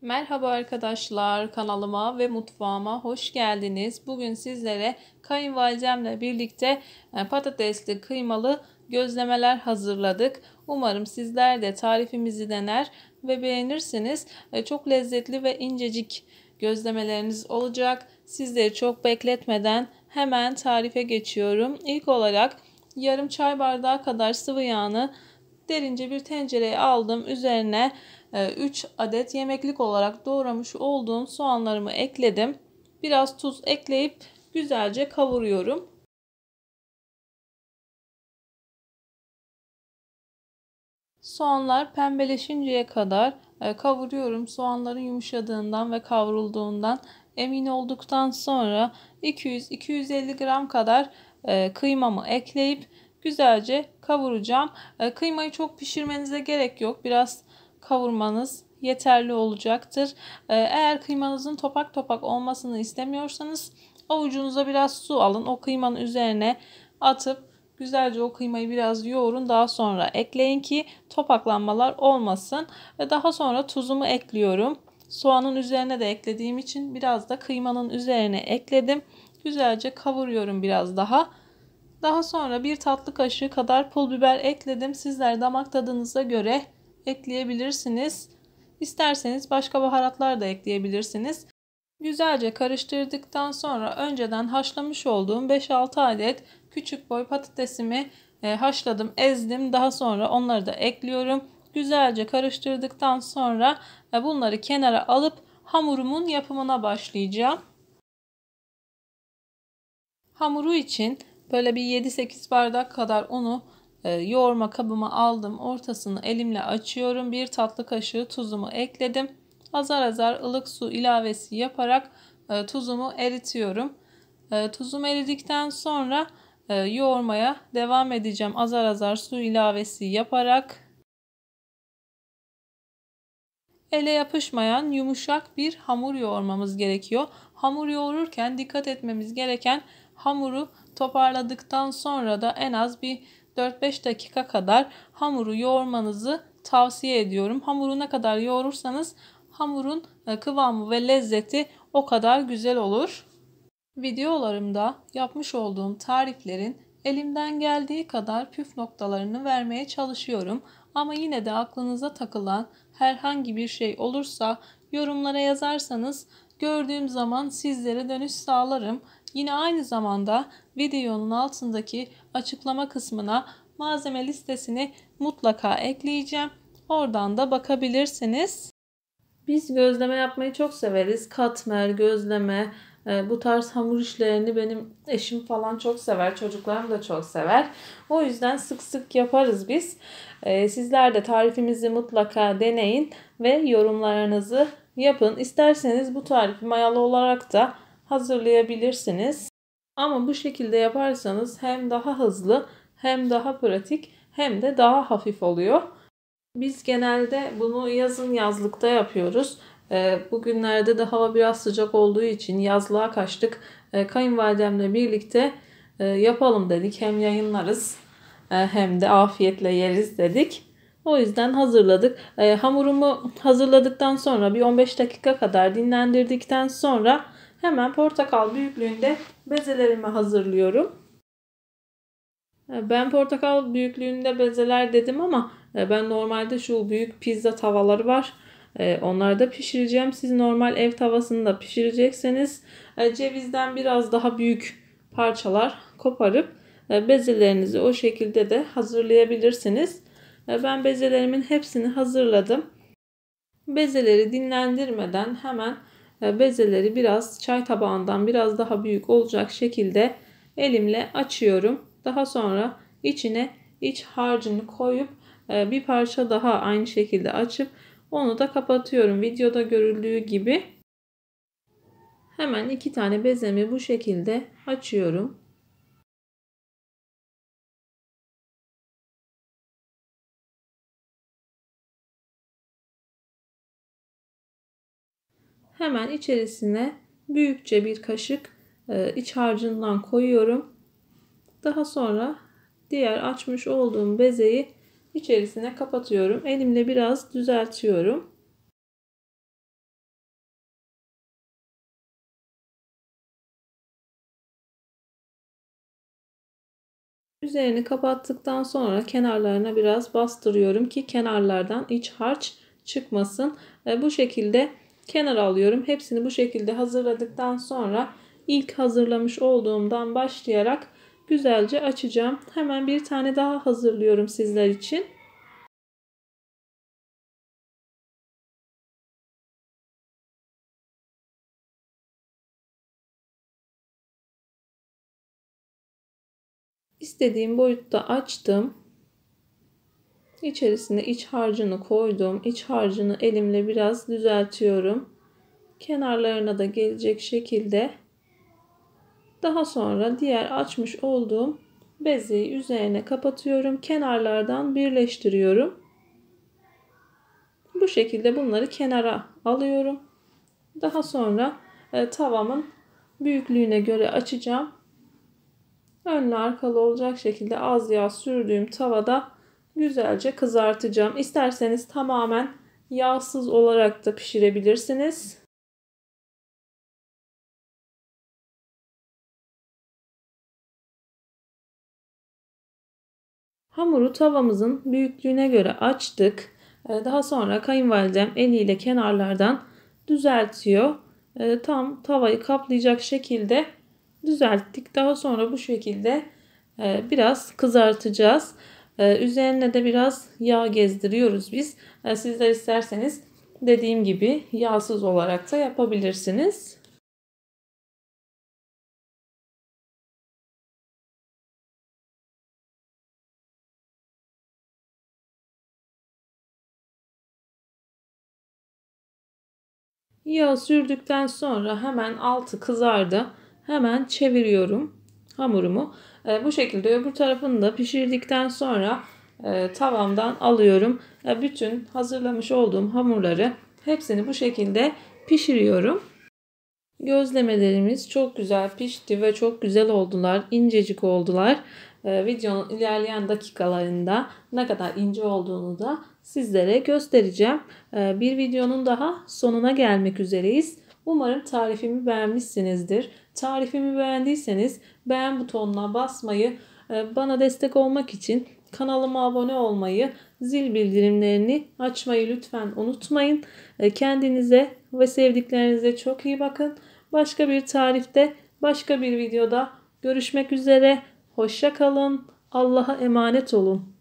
Merhaba arkadaşlar kanalıma ve mutfağıma hoş geldiniz. Bugün sizlere kayınvalidemle birlikte e, patatesli kıymalı gözlemeler hazırladık. Umarım sizler de tarifimizi dener ve beğenirsiniz. E, çok lezzetli ve incecik gözlemeleriniz olacak. Sizleri çok bekletmeden hemen tarife geçiyorum. İlk olarak yarım çay bardağı kadar sıvı yağını derince bir tencereye aldım. Üzerine 3 e, adet yemeklik olarak doğramış olduğum soğanlarımı ekledim. Biraz tuz ekleyip güzelce kavuruyorum. Soğanlar pembeleşinceye kadar e, kavuruyorum. Soğanların yumuşadığından ve kavrulduğundan emin olduktan sonra 200-250 gram kadar e, kıymamı ekleyip güzelce kavuracağım. Ee, kıymayı çok pişirmenize gerek yok. Biraz kavurmanız yeterli olacaktır. Ee, eğer kıymanızın topak topak olmasını istemiyorsanız avucunuza biraz su alın. O kıymanın üzerine atıp güzelce o kıymayı biraz yoğurun. Daha sonra ekleyin ki topaklanmalar olmasın. ve ee, Daha sonra tuzumu ekliyorum. Soğanın üzerine de eklediğim için biraz da kıymanın üzerine ekledim. Güzelce kavuruyorum biraz daha. Daha sonra bir tatlı kaşığı kadar pul biber ekledim. Sizler damak tadınıza göre ekleyebilirsiniz. İsterseniz başka baharatlar da ekleyebilirsiniz. Güzelce karıştırdıktan sonra önceden haşlamış olduğum 5-6 adet küçük boy patatesimi e, haşladım, ezdim. Daha sonra onları da ekliyorum. Güzelce karıştırdıktan sonra e, bunları kenara alıp hamurumun yapımına başlayacağım. Hamuru için Böyle bir 7-8 bardak kadar unu e, yoğurma kabıma aldım. Ortasını elimle açıyorum. Bir tatlı kaşığı tuzumu ekledim. Azar azar ılık su ilavesi yaparak e, tuzumu eritiyorum. E, tuzum eridikten sonra yoğurmaya devam edeceğim. Azar azar su ilavesi yaparak ele yapışmayan yumuşak bir hamur yoğurmamız gerekiyor. Hamur yoğururken dikkat etmemiz gereken Hamuru toparladıktan sonra da en az bir 4-5 dakika kadar hamuru yoğurmanızı tavsiye ediyorum. Hamuru ne kadar yoğurursanız hamurun e, kıvamı ve lezzeti o kadar güzel olur. Videolarımda yapmış olduğum tariflerin elimden geldiği kadar püf noktalarını vermeye çalışıyorum. Ama yine de aklınıza takılan herhangi bir şey olursa yorumlara yazarsanız gördüğüm zaman sizlere dönüş sağlarım. Yine aynı zamanda videonun altındaki açıklama kısmına malzeme listesini mutlaka ekleyeceğim. Oradan da bakabilirsiniz. Biz gözleme yapmayı çok severiz. Katmer, gözleme, ee, bu tarz hamur işlerini benim eşim falan çok sever. Çocuklarım da çok sever. O yüzden sık sık yaparız biz. Ee, sizler de tarifimizi mutlaka deneyin ve yorumlarınızı yapın. İsterseniz bu tarifi mayalı olarak da hazırlayabilirsiniz. Ama bu şekilde yaparsanız hem daha hızlı hem daha pratik hem de daha hafif oluyor. Biz genelde bunu yazın yazlıkta yapıyoruz. Ee, bugünlerde de hava biraz sıcak olduğu için yazlığa kaçtık. Ee, kayınvalidemle birlikte e, yapalım dedik. Hem yayınlarız e, hem de afiyetle yeriz dedik. O yüzden hazırladık. Ee, hamurumu hazırladıktan sonra bir 15 dakika kadar dinlendirdikten sonra hemen portakal büyüklüğünde bezelerimi hazırlıyorum. ben portakal büyüklüğünde bezeler dedim ama e, ben normalde şu büyük pizza tavaları var. Ee, onları da pişireceğim. Siz normal ev tavasında pişirecekseniz e, cevizden biraz daha büyük parçalar koparıp e, bezelerinizi o şekilde de hazırlayabilirsiniz. E, ben bezelerimin hepsini hazırladım. Bezeleri dinlendirmeden hemen bezeleri biraz çay tabağından biraz daha büyük olacak şekilde elimle açıyorum. Daha sonra içine iç harcını koyup bir parça daha aynı şekilde açıp onu da kapatıyorum. Videoda görüldüğü gibi hemen iki tane bezemi bu şekilde açıyorum. Hemen içerisine büyükçe bir kaşık e, iç harcından koyuyorum. Daha sonra diğer açmış olduğum bezeyi içerisine kapatıyorum. Elimle biraz düzeltiyorum. Üzerini kapattıktan sonra kenarlarına biraz bastırıyorum ki kenarlardan iç harç çıkmasın. Bu şekilde kenar alıyorum. Hepsini bu şekilde hazırladıktan sonra ilk hazırlamış olduğumdan başlayarak güzelce açacağım. Hemen bir tane daha hazırlıyorum sizler için. İstediğim boyutta açtım. İçerisine iç harcını koydum. İç harcını elimle biraz düzeltiyorum. Kenarlarına da gelecek şekilde daha sonra diğer açmış olduğum bezeyi üzerine kapatıyorum. Kenarlardan birleştiriyorum. Bu şekilde bunları kenara alıyorum. Daha sonra e, tavamın büyüklüğüne göre açacağım. Önlü arkalı olacak şekilde az yağ sürdüğüm tavada güzelce kızartacağım. İsterseniz tamamen yağsız olarak da pişirebilirsiniz. Hamuru tavamızın büyüklüğüne göre açtık. Ee, daha sonra kayınvalidem eliyle kenarlardan düzeltiyor. Ee, tam tavayı kaplayacak şekilde düzelttik. Daha sonra bu şekilde e, biraz kızartacağız. Ee, üzerine de biraz yağ gezdiriyoruz biz. Sizler isterseniz dediğim gibi yağsız olarak da yapabilirsiniz. Yağı sürdükten sonra hemen altı kızardı. Hemen çeviriyorum hamurumu. E, bu şekilde öbür tarafını da pişirdikten sonra e, tavamdan alıyorum. E, bütün hazırlamış olduğum hamurları hepsini bu şekilde pişiriyorum. Gözlemelerimiz çok güzel pişti ve çok güzel oldular. İncecik oldular. E, videonun ilerleyen dakikalarında ne kadar ince olduğunu da sizlere göstereceğim. Ee, bir videonun daha sonuna gelmek üzereyiz. Umarım tarifimi beğenmişsinizdir. Tarifimi beğendiyseniz beğen butonuna basmayı, e, bana destek olmak için kanalıma abone olmayı, zil bildirimlerini açmayı lütfen unutmayın. E, kendinize ve sevdiklerinize çok iyi bakın. Başka bir tarifte, başka bir videoda görüşmek üzere. Hoşça kalın. Allah'a emanet olun.